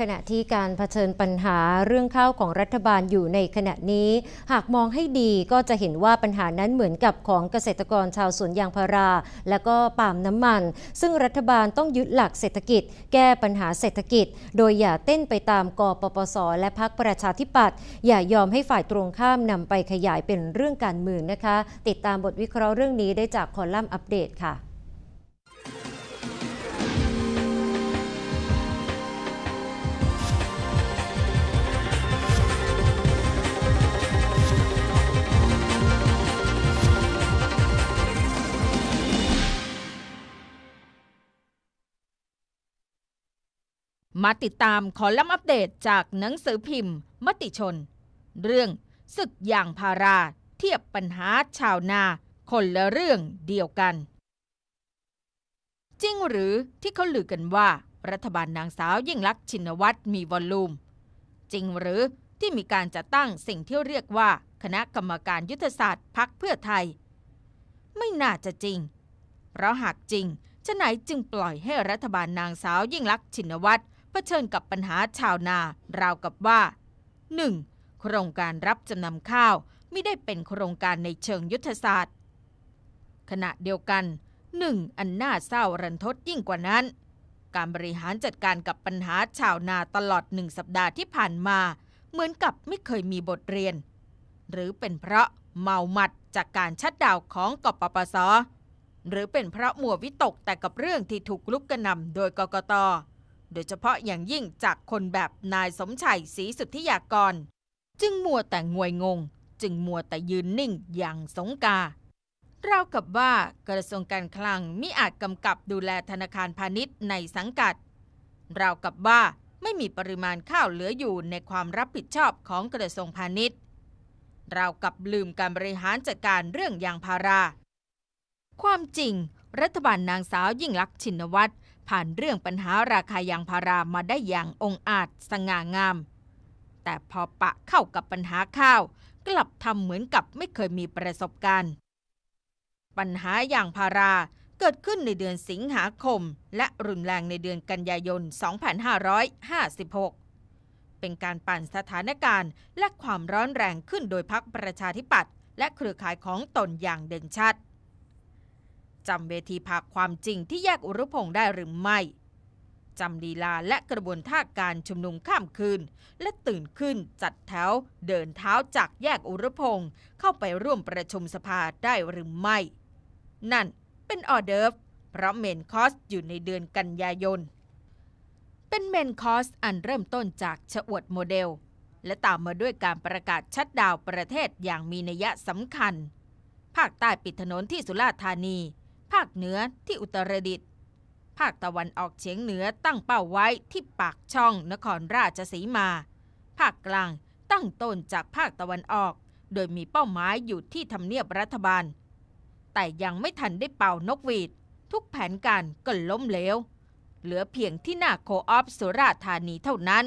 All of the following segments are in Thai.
ขณะที่การเผชิญปัญหาเรื่องข้าวของรัฐบาลอยู่ในขณะนี้ หากมองให้ดีก็จะเห็นว่าปัญหานั้นเหมือนกับของเกษตรกรชาวสวนยางพารา และก็ปาล์มน้ำมัน ซึ่งรัฐบาลต้องยึดหลักเศรษฐกิจ แก้ปัญหาเศรษฐกิจ โดยอย่าเต้นไปตามกปปสและพักประชาธิปัตย์อย่ายอมให้ฝ่ายตรงข้ามนำไปขยายเป็นเรื่องการเมืองนะคะ ติดตามบทวิเคราะห์เรื่องนี้ได้จากคอลัมน์อัปเดตค่ะมาติดตามขอลัมอัปเดตจากหนังสือพิมพ์ มติชน เรื่องศึกอย่างพาราเทียบปัญหาชาวนาคนละเรื่องเดียวกัน จริงหรือที่เขาลือกันว่ารัฐบาลนางสาวยิ่งลักษณ์ชินวัตรมีวอลลุ่มจริงหรือที่มีการจัดตั้งสิ่งที่เรียกว่าคณะกรรมการยุทธศาสตร์พักเพื่อไทย ไม่น่าจะจริง เพราะหากจริงฉะไหนจึงปล่อยให้รัฐบาลนางสาวยิ่งลักษณ์ชินวัตรเผชิญกับปัญหาชาวนาราวกับว่า 1. โครงการรับจำนำข้าวไม่ได้เป็นโครงการในเชิงยุทธศาสตร์ ขณะเดียวกัน 1. อันน่าเศร้ารันทดยิ่งกว่านั้น การบริหารจัดการกับปัญหาชาวนาตลอดหนึ่งสัปดาห์ที่ผ่านมา เหมือนกับไม่เคยมีบทเรียน หรือเป็นเพราะเมาหมัดจากการชัดดาวของกปปสหรือเป็นเพราะมัววิตกแต่กับเรื่องที่ถูกลุกกระนำโดยกกตโดยเฉพาะอย่างยิ่งจากคนแบบนายสมชัยศรีสุทธิยากร จึงมัวแต่งวยงง จึงมัวแต่ยืนนิ่งอย่างสงกา เรากับว่ากระทรวงการคลังมิอาจกำกับดูแลธนาคารพาณิชย์ในสังกัดเรากับว่าไม่มีปริมาณข้าวเหลืออยู่ในความรับผิดชอบของกระทรวงพาณิชย์เรากับลืมการบริหารจัดการเรื่องยางพาราความจริงรัฐบาลนางสาวยิ่งลักษณ์ชินวัตรผ่านเรื่องปัญหาราคายางพารามาได้อย่างองอาจสง่างาม แต่พอปะเข้ากับปัญหาข้าว กลับทำเหมือนกับไม่เคยมีประสบการณ์ ปัญหายางพาราเกิดขึ้นในเดือนสิงหาคม และรุนแรงในเดือนกันยายน 2556 เป็นการปั่นสถานการณ์และความร้อนแรงขึ้นโดยพักประชาธิปัตย์และเครือข่ายของตนอย่างเด่นชัดจำเวทีภาคความจริงที่แยกอุรุพงศ์ได้หรือไม่ จำลีลาและกระบวนท่าการชุมนุมข้ามคืน และตื่นขึ้นจัดแถวเดินเท้าจากแยกอุรุพงศ์เข้าไปร่วมประชุมสภาได้หรือไม่ นั่นเป็นออเดิร์ฟเพราะเมนคอสอยู่ในเดือนกันยายน เป็นเมนคอสอันเริ่มต้นจากฉอวดโมเดล และตามมาด้วยการประกาศชัดดาวประเทศอย่างมีนัยสำคัญ ภาคใต้ปิดถนนที่สุราษฎร์ธานีภาคเหนือ ที่อุตรดิตถ์ภาคตะวันออกเฉียงเหนือตั้งเป้าไว้ที่ปากช่องนครราชสีมา ภาคกลางตั้งต้นจากภาคตะวันออก โดยมีเป้าหมายอยู่ที่ทำเนียบรัฐบาล แต่ยังไม่ทันได้เป่านกหวีด ทุกแผนการก็ล้มเหลวเหลือเพียงที่หน้าโคออฟสุราธานีเท่านั้น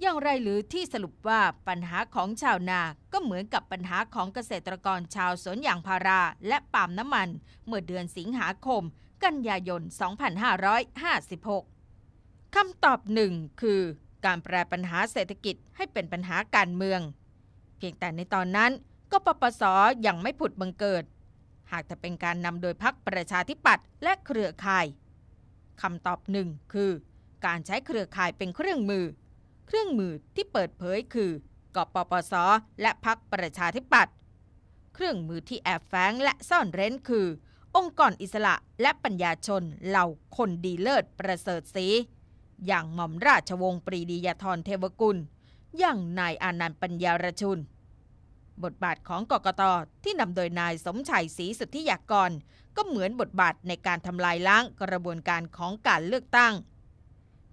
อย่างไรหรือที่สรุปว่าปัญหาของชาวนาก็เหมือนกับปัญหาของเกษตรกรชาวสวนยางพารา และปาล์มน้ำมันเมื่อเดือนสิงหาคม กันยายน 2556คำตอบหนึ่งคือการแปลปัญหาเศรษฐกิจให้เป็นปัญหาการเมือง เพียงแต่ในตอนนั้นก็ปปสยังไม่ผุดบังเกิด หากแต่เป็นการนำโดยพักประชาธิปัตย์และเครือข่ายคำตอบหนึ่งคือ การใช้เครือข่ายเป็นเครื่องมือเครื่องมือที่เปิดเผยคือกปปส และพักประชาธิปัตย์ เครื่องมือที่แอบแฝงและซ่อนเร้นคือ องค์กรอิสระและปัญญาชนเหล่าคนดีเลิศประเสริฐสี อย่างหม่อมราชวงศ์ปรีดียธรเทวกุล อย่างนายอานันต์ปัญญารชุน บทบาทของกกตที่นำโดยนายสมชัยศรีสุทธิยากรก็เหมือนบทบาท ในการทำลายล้างกระบวนการของการเลือกตั้ง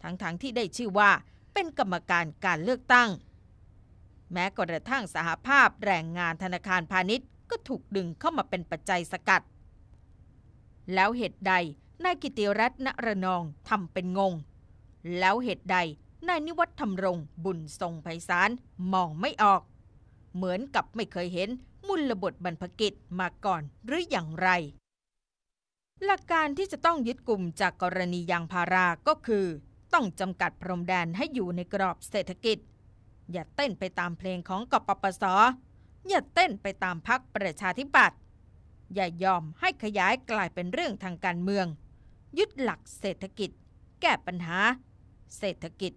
ทั้งๆทที่ได้ชื่อว่าเป็นกรรมการการเลือกตั้ง แม้กระทั่งสหภาพแรงงานธนาคารพาณิชย์ก็ถูกดึงเข้ามาเป็นปัจจัยสกัด แล้วเหตุใดนายกิติรัตน์ระนองทำเป็นงง แล้วเหตุใดนายนิวัฒน์ธรรมรงบุญทรงไพศาลมองไม่ออก เหมือนกับไม่เคยเห็นมุลบทบรรพกิจมาก่อนหรืออย่างไร หลักการที่จะต้องยึดกลุ่มจากกรณียางพาราก็คือต้องจำกัดพรมแดนให้อยู่ในกรอบเศรษฐกิจ อย่าเต้นไปตามเพลงของกปปส อย่าเต้นไปตามพักประชาธิปัตย์ อย่ายอมให้ขยายกลายเป็นเรื่องทางการเมือง ยึดหลักเศรษฐกิจ แก้ปัญหา เศรษฐกิจ